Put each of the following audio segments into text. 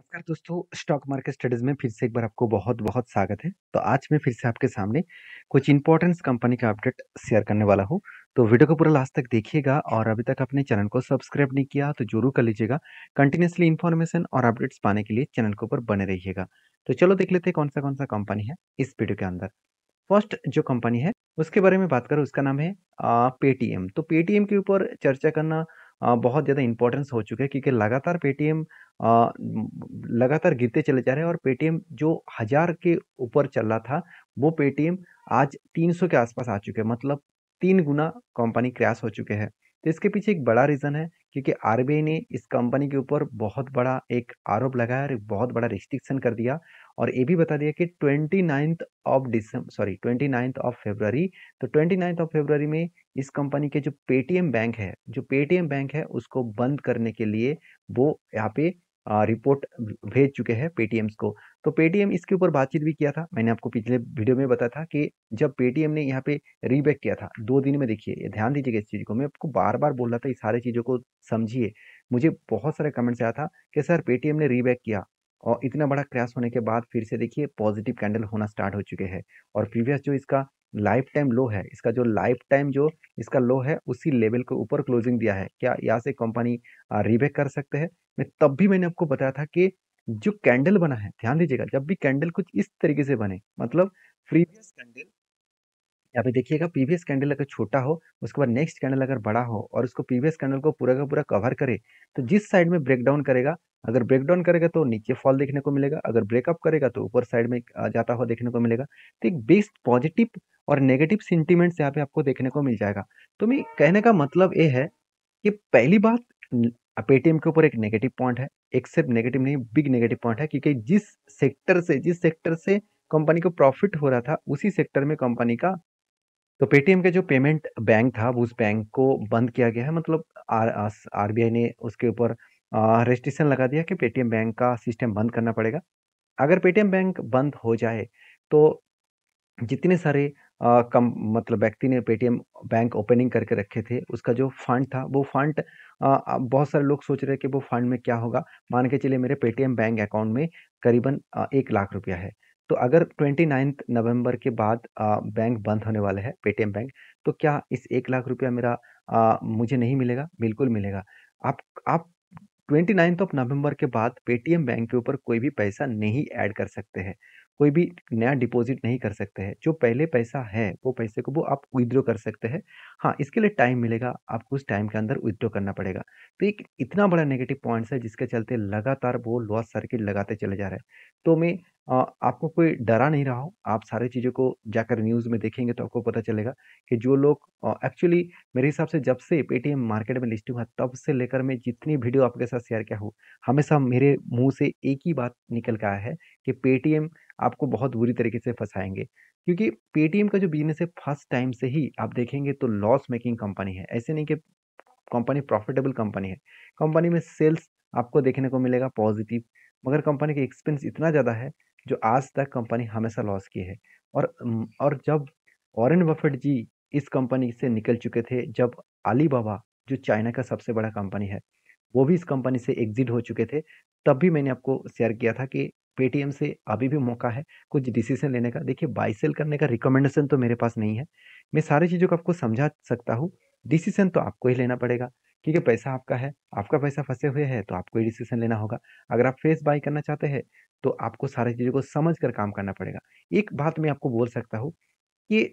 नमस्कार दोस्तों stock market studies में फिर से एक बार आपको बहुत बहुत स्वागत है तो आज मैं फिर से आपके सामने कुछ इंपॉर्टेंस कंपनी का अपडेट शेयर करने वाला हूँ तो वीडियो को पूरा लास्ट तक देखिएगा और अभी तक अपने चैनल को सब्सक्राइब नहीं किया तो जरूर कर लीजिएगा कंटिन्यूसली इन्फॉर्मेशन और अपडेट्स पाने के लिए चैनल के ऊपर बने रहिएगा तो चलो देख लेते हैं कौन सा कौन सा कंपनी है इस वीडियो के अंदर फर्स्ट जो कंपनी है उसके बारे में बात करें उसका नाम है पेटीएम तो पेटीएम के ऊपर चर्चा करना बहुत ज़्यादा इंपॉर्टेंस हो चुका है क्योंकि लगातार पेटीएम लगातार गिरते चले जा रहे हैं और पेटीएम जो हज़ार के ऊपर चल रहा था वो पेटीएम आज 300 के आसपास आ चुके हैं मतलब तीन गुना कंपनी क्रैश हो चुके हैं तो इसके पीछे एक बड़ा रीज़न है क्योंकि आर ने इस कंपनी के ऊपर बहुत बड़ा एक आरोप लगाया और एक बहुत बड़ा रिस्ट्रिक्शन कर दिया और ये भी बता दिया कि twenty ninth of December sorry twenty ninth of February तो ट्वेंटी नाइन्थ ऑफ फेबररी में इस कंपनी के जो पेटीएम बैंक है जो पेटीएम बैंक है उसको बंद करने के लिए वो यहाँ पे रिपोर्ट भेज चुके हैं पेटीएम्स को तो पेटीएम इसके ऊपर बातचीत भी किया था मैंने आपको पिछले वीडियो में बताया था कि जब पेटीएम ने यहाँ पे रीबैक किया था दो दिन में देखिए ध्यान दीजिएगा इस चीज़ को मैं आपको बार बार बोल रहा था इस सारी चीज़ों को समझिए मुझे बहुत सारे कमेंट्स आया था कि सर पेटीएम ने रीबैक किया और इतना बड़ा क्रैश होने के बाद फिर से देखिए पॉजिटिव कैंडल होना स्टार्ट हो चुके हैं और प्रीवियस जो इसका लाइफ टाइम लो है इसका जो लाइफ टाइम जो इसका लो है उसी लेवल के ऊपर क्लोजिंग दिया है क्या यहाँ से कंपनी रीबैक कर सकते हैं मैं तब भी मैंने आपको बताया था कि जो कैंडल बना है ध्यान दीजिएगा जब भी कैंडल कुछ इस तरीके से बने मतलब प्रीवियस कैंडल यहाँ पे देखिएगा पीवीएस कैंडल अगर छोटा हो उसके बाद नेक्स्ट कैंडल अगर बड़ा हो और उसको पीवीएस कैंडल को पूरा का पूरा कवर करे तो जिस साइड में ब्रेकडाउन करेगा अगर ब्रेकडाउन करेगा तो नीचे फॉल देखने को मिलेगा अगर ब्रेकअप करेगा तो ऊपर साइड में जाता हुआ देखने को मिलेगा तो एक बेस्ट पॉजिटिव और नेगेटिव सेंटिमेंट्स यहाँ पे आपको देखने को मिल जाएगा तो मैं कहने का मतलब ये है कि पहली बात अब पेटीएम के ऊपर एक नेगेटिव पॉइंट है एक सिर्फ नेगेटिव नहीं बिग नेगेटिव पॉइंट है क्योंकि जिस सेक्टर से जिस सेक्टर से कंपनी को प्रॉफिट हो रहा था उसी सेक्टर में कंपनी का तो पेटीएम का जो पेमेंट बैंक था उस बैंक को बंद किया गया है मतलब आर बी ने उसके ऊपर रजिस्ट्रेशन लगा दिया कि पेटीएम बैंक का सिस्टम बंद करना पड़ेगा अगर पेटीएम बैंक बंद हो जाए तो जितने सारे कम मतलब व्यक्ति ने पेटीएम बैंक ओपनिंग करके रखे थे उसका जो फंड था वो फंड बहुत सारे लोग सोच रहे कि वो फंड में क्या होगा मान के चलिए मेरे पेटीएम बैंक अकाउंट में करीबन एक लाख रुपया है तो अगर ट्वेंटी नाइन्थ नवम्बर के बाद बैंक बंद होने वाले है पेटीएम बैंक तो क्या इस एक लाख रुपया मेरा आ, मुझे नहीं मिलेगा बिल्कुल मिलेगा आप आप ट्वेंटी नाइन्थ ऑफ नवम्बर के बाद पेटीएम बैंक के ऊपर कोई भी पैसा नहीं ऐड कर सकते हैं कोई भी नया डिपॉजिट नहीं कर सकते हैं जो पहले पैसा है वो पैसे को वो आप विदड्रॉ कर सकते हैं हाँ इसके लिए टाइम मिलेगा आपको उस टाइम के अंदर विदड्रॉ करना पड़ेगा तो एक इतना बड़ा नेगेटिव पॉइंट्स है जिसके चलते लगातार वो लॉस सर्किट लगाते चले जा रहे हैं तो मैं आपको कोई डरा नहीं रहा हो आप सारी चीज़ों को जाकर न्यूज़ में देखेंगे तो आपको पता चलेगा कि जो लोग एक्चुअली मेरे हिसाब से जब से पेटीएम मार्केट में लिस्टिंग हुआ तब से लेकर मैं जितनी वीडियो आपके साथ शेयर किया हूँ हमेशा मेरे मुंह से एक ही बात निकल के आया है कि पेटीएम आपको बहुत बुरी तरीके से फंसाएंगे क्योंकि पेटीएम का जो बिजनेस है फर्स्ट टाइम से ही आप देखेंगे तो लॉस मेकिंग कंपनी है ऐसे नहीं कि कंपनी प्रॉफिटेबल कंपनी है कंपनी में सेल्स आपको देखने को मिलेगा पॉजिटिव मगर कंपनी के एक्सपेंस इतना ज़्यादा है जो आज तक कंपनी हमेशा लॉस की है और और जब ऑरन बफेट जी इस कंपनी से निकल चुके थे जब अली बाबा जो चाइना का सबसे बड़ा कंपनी है वो भी इस कंपनी से एग्जिट हो चुके थे तब भी मैंने आपको शेयर किया था कि पेटीएम से अभी भी मौका है कुछ डिसीजन लेने का देखिए बाई सेल करने का रिकमेंडेशन तो मेरे पास नहीं है मैं सारी चीज़ों को आपको समझा सकता हूँ डिसीजन तो आपको ही लेना पड़ेगा क्योंकि पैसा आपका है आपका पैसा फंसे हुए है तो आपको ही डिसीजन लेना होगा अगर आप फेस बाई करना चाहते हैं तो आपको सारी चीज़ों को समझ कर काम करना पड़ेगा एक बात मैं आपको बोल सकता हूँ कि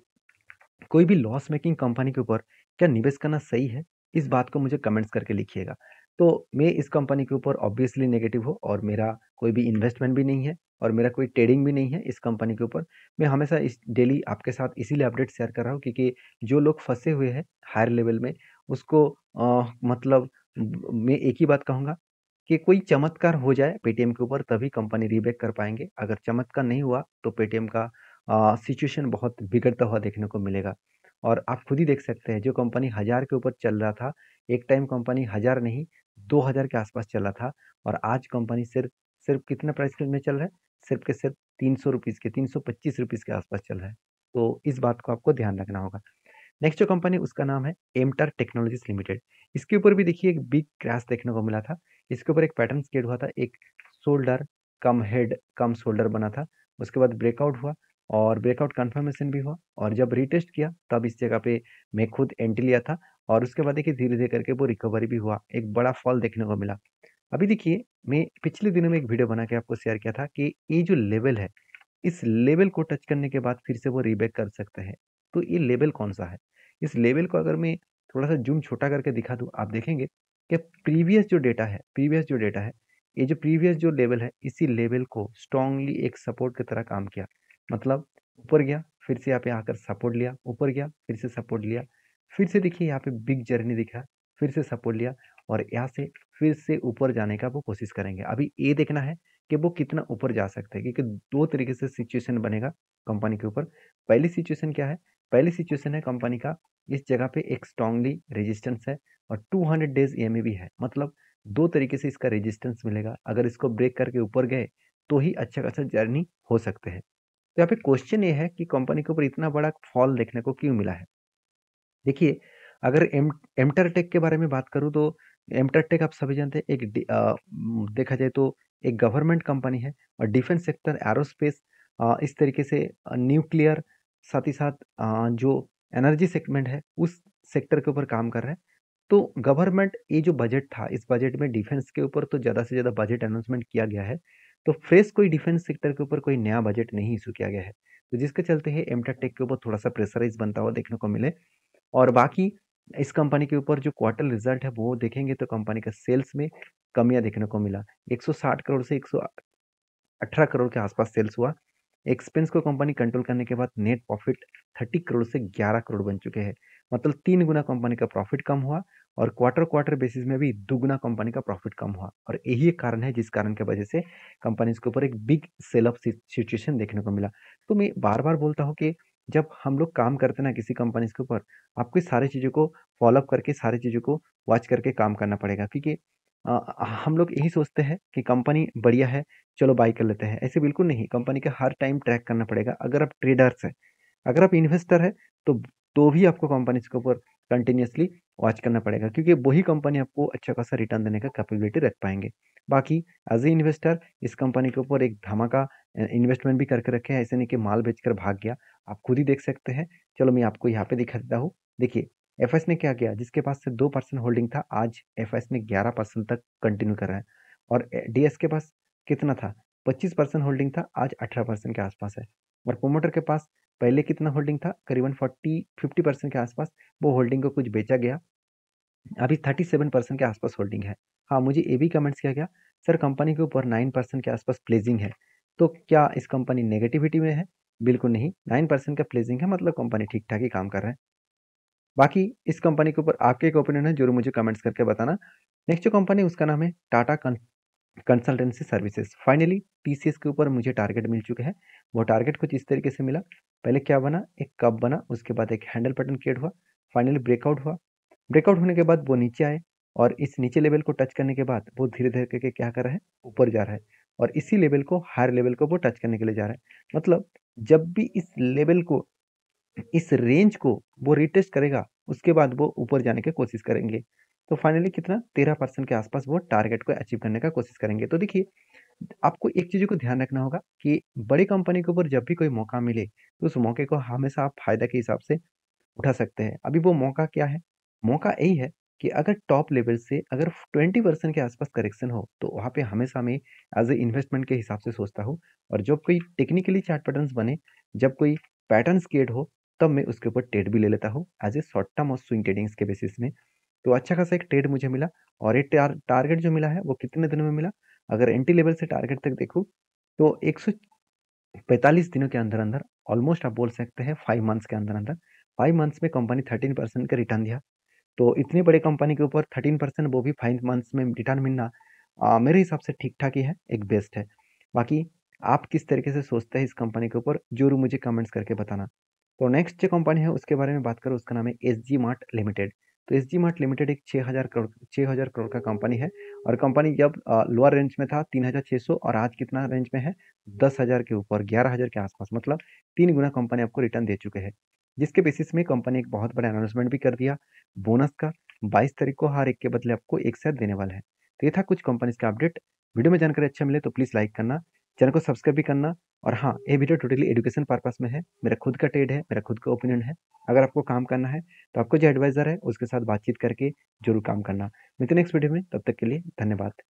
कोई भी लॉस मेकिंग कंपनी के ऊपर क्या निवेश करना सही है इस बात को मुझे कमेंट्स करके लिखिएगा तो मैं इस कंपनी के ऊपर ऑब्वियसली नेगेटिव हूँ और मेरा कोई भी इन्वेस्टमेंट भी नहीं है और मेरा कोई ट्रेडिंग भी नहीं है इस कंपनी के ऊपर मैं हमेशा इस डेली आपके साथ इसीलिए अपडेट शेयर कर रहा हूँ क्योंकि जो लोग फंसे हुए हैं हायर लेवल में उसको आ, मतलब मैं एक ही बात कहूँगा कि कोई चमत्कार हो जाए पेटीएम के ऊपर तभी कंपनी रीबेक कर पाएंगे अगर चमत्कार नहीं हुआ तो पेटीएम का सिचुएशन बहुत बिगड़ता हुआ देखने को मिलेगा और आप खुद ही देख सकते हैं जो कंपनी हज़ार के ऊपर चल रहा था एक टाइम कंपनी हज़ार नहीं दो हज़ार के आसपास चला था और आज कंपनी सिर्फ सिर्फ कितना प्राइस में चल रहा है सिर्फ के सिर्फ तीन सौ रुपीज़ के तीन सौ पच्चीस रुपीज़ के आसपास चल रहा है तो इस बात को आपको ध्यान रखना होगा नेक्स्ट जो कंपनी उसका नाम है एमटर टेक्नोलॉजीज लिमिटेड इसके ऊपर भी देखिए एक बिग क्रैश देखने को मिला था इसके ऊपर एक पैटर्न स्केट हुआ था एक shoulder cum head cum shoulder बना था उसके बाद ब्रेकआउट हुआ और ब्रेकआउट कन्फर्मेशन भी हुआ और जब रिटेस्ट किया तब इस जगह पे मैं खुद एंट्री लिया था और उसके बाद देखिए धीरे धीरे करके वो रिकवरी भी हुआ एक बड़ा फॉल देखने को मिला अभी देखिए मैं पिछले दिनों में एक वीडियो बना के आपको शेयर किया था कि ये जो लेवल है इस लेवल को टच करने के बाद फिर से वो रीबैक कर सकते हैं तो ये लेवल कौन सा है इस लेवल को अगर मैं थोड़ा सा जूम छोटा करके दिखा दूँ आप देखेंगे कि प्रीवियस जो डेटा है प्रीवियस जो डेटा है ये जो प्रीवियस जो लेवल है इसी लेवल को स्ट्रांगली एक सपोर्ट की तरह काम किया मतलब ऊपर गया फिर से यहाँ पे आकर सपोर्ट लिया ऊपर गया फिर से सपोर्ट लिया फिर से देखिए यहाँ पे बिग जर्नी दिखा फिर से सपोर्ट लिया और यहाँ से फिर से ऊपर जाने का वो कोशिश करेंगे अभी ये देखना है कि वो कितना ऊपर जा सकते हैं क्योंकि दो तरीके से सिचुएशन बनेगा कंपनी के ऊपर पहली सिचुएशन क्या है पहली सिचुएशन है कंपनी का इस जगह पे एक स्ट्रांगली रेजिस्टेंस है और 200 डेज एम भी है मतलब दो तरीके से इसका रेजिस्टेंस मिलेगा अगर इसको ब्रेक करके ऊपर गए तो ही अच्छा खासा जर्नी हो सकते हैं तो यहाँ पे क्वेश्चन ये है कि कंपनी के ऊपर इतना बड़ा फॉल देखने को क्यों मिला है देखिए अगर एम एमटरटेक के बारे में बात करूँ तो एमटरटेक आप सभी जानते हैं एक आ, देखा जाए तो एक गवर्नमेंट कंपनी है और डिफेंस सेक्टर एरोस्पेस इस तरीके से न्यूक्लियर साथ ही साथ जो एनर्जी सेगमेंट है उस सेक्टर के ऊपर काम कर रहे हैं तो गवर्नमेंट ये जो बजट था इस बजट में डिफेंस के ऊपर तो ज़्यादा से ज़्यादा बजट अनाउंसमेंट किया गया है तो फ्रेश कोई डिफेंस सेक्टर के ऊपर कोई नया बजट नहीं इशू किया गया है तो जिसके चलते है एमटा टेक के ऊपर थोड़ा सा प्रेशराइज बनता हुआ देखने को मिले और बाकी इस कंपनी के ऊपर जो क्वार्टर रिजल्ट है वो देखेंगे तो कंपनी का सेल्स में कमियां देखने को मिला 160 करोड़ से 118 करोड़ के आसपास सेल्स हुआ एक्सपेंस को कंपनी कंट्रोल करने के बाद नेट प्रॉफिट 30 करोड़ से 11 करोड़ बन चुके हैं मतलब तीन गुना कंपनी का प्रॉफिट कम हुआ और क्वार्टर क्वार्टर बेसिस में भी दुगना कंपनी का प्रॉफिट कम हुआ और यही एक कारण है जिस कारण के वजह से कंपनीज के ऊपर एक बिग सेल अप सिचुएशन देखने को मिला तो मैं बार बार बोलता हूँ कि जब हम लोग काम करते ना किसी कंपनीज के ऊपर आपको सारी चीज़ों को फॉलोअप करके सारी चीज़ों को वॉच करके काम करना पड़ेगा क्योंकि हम लोग यही सोचते हैं कि कंपनी बढ़िया है चलो बाई कर लेते हैं ऐसे बिल्कुल नहीं कंपनी का हर टाइम ट्रैक करना पड़ेगा अगर आप ट्रेडर्स हैं अगर आप इन्वेस्टर हैं तो तो भी आपको कंपनीज के ऊपर कंटिन्यूसली वॉच करना पड़ेगा क्योंकि वही कंपनी आपको अच्छा खासा रिटर्न देने का कैपेबिलिटी रख पाएंगे बाकी एज ए इन्वेस्टर इस कंपनी के ऊपर एक धमाका इन्वेस्टमेंट भी करके रखे है ऐसे नहीं कि माल बेचकर भाग गया आप खुद ही देख सकते हैं चलो मैं आपको यहाँ पे दिखा देता हूँ देखिए एफ ने क्या किया जिसके पास से दो परसेंट होल्डिंग था आज एफ ने ग्यारह परसेंट तक कंटिन्यू करा है और डी के पास कितना था पच्चीस परसेंट होल्डिंग था आज अठारह परसेंट के आसपास है और प्रोमोटर के पास पहले कितना होल्डिंग था करीबन फोर्टी फिफ्टी परसेंट के आसपास वो होल्डिंग को कुछ बेचा गया अभी थर्टी सेवन परसेंट के आसपास होल्डिंग है हाँ मुझे ये भी कमेंट्स किया गया सर कंपनी के ऊपर नाइन परसेंट के आसपास प्लेजिंग है तो क्या इस कंपनी नेगेटिविटी में है बिल्कुल नहीं नाइन परसेंट का प्लेजिंग है मतलब कंपनी ठीक ठाक ही काम कर रहे हैं बाकी इस कंपनी के ऊपर आपके एक ओपिनियन है जरूर मुझे कमेंट्स करके बताना नेक्स्ट जो कंपनी उसका नाम है Tata consultancy services finally TCS के ऊपर मुझे टारगेट मिल चुके हैं वो टारगेट कुछ इस तरीके से मिला पहले क्या बना एक कप बना उसके बाद एक हैंडल पैटर्न क्रिएट हुआ फाइनली ब्रेकआउट हुआ ब्रेकआउट होने के बाद वो नीचे आए और इस नीचे लेवल को टच करने के बाद वो धीरे धीरे करके क्या कर रहा है ऊपर जा रहा है और इसी लेवल को हायर लेवल को वो टच करने के लिए जा रहा है मतलब जब भी इस लेवल को इस रेंज को वो रिटेस्ट करेगा उसके बाद वो ऊपर जाने की कोशिश करेंगे तो फाइनली कितना तेरह परसेंट के आसपास वो टारगेट को अचीव करने का कोशिश करेंगे तो देखिए आपको एक चीज़ को ध्यान रखना होगा कि बड़ी कंपनी के ऊपर जब भी कोई मौका मिले तो उस मौके को हमेशा आप फ़ायदा के हिसाब से उठा सकते हैं अभी वो मौका क्या है मौका यही है कि अगर टॉप लेवल से अगर ट्वेंटी परसेंट के आसपास करेक्शन हो तो वहाँ पे हमेशा मैं एज ए इन्वेस्टमेंट के हिसाब से सोचता हूँ और जब कोई टेक्निकली चार्ट पैटर्न्स बने जब कोई पैटर्न्स क्रिएट हो तब मैं उसके ऊपर ट्रेड भी ले लेता हूँ एज ए शॉर्ट टर्म और स्विंग ट्रेडिंग्स के बेसिस में तो अच्छा खासा एक ट्रेड मुझे मिला और एक टारगेट जो मिला है वो कितने दिनों में मिला अगर एंटी लेवल से टारगेट तक देखो तो एक दिनों के अंदर अंदर ऑलमोस्ट आप बोल सकते हैं फाइव मंथ्स के अंदर अंदर फाइव मंथ्स में कंपनी थर्टीन परसेंट का रिटर्न दिया तो इतने बड़े कंपनी के ऊपर थर्टीन परसेंट वो भी फाइव मंथ्स में रिटर्न मिलना आ, मेरे हिसाब से ठीक ठाक ही है एक बेस्ट है बाकी आप किस तरीके से सोचते हैं इस कंपनी के ऊपर जरूर मुझे कमेंट्स करके बताना तो नेक्स्ट जो कंपनी है उसके बारे में बात करो उसका नाम है एस जी मार्ट लिमिटेड तो एस जी मार्ट लिमिटेड एक छः हज़ार करोड़ छः हज़ार करोड़ का कंपनी है और कंपनी जब लोअर रेंज में था 3600 और आज कितना रेंज में है 10000 के ऊपर 11000 के आसपास मतलब तीन गुना कंपनी आपको रिटर्न दे चुके हैं जिसके बेसिस में कंपनी एक बहुत बड़ा अनाउंसमेंट भी कर दिया बोनस का बाईस तारीख को हर एक के बदले आपको एक साथ देने वाला है तो ये था कुछ कंपनीज का अपडेट वीडियो में जानकारी अच्छा मिले तो प्लीज़ लाइक करना चैनल को सब्सक्राइब भी करना और हाँ ये वीडियो टोटली एजुकेशन पर्पज में है मेरा खुद का ट्रेड है मेरा खुद का ओपिनियन है अगर आपको काम करना है तो आपको जो एडवाइज़र है उसके साथ बातचीत करके जरूर काम करना मिलते नेक्स्ट वीडियो में तब तक के लिए धन्यवाद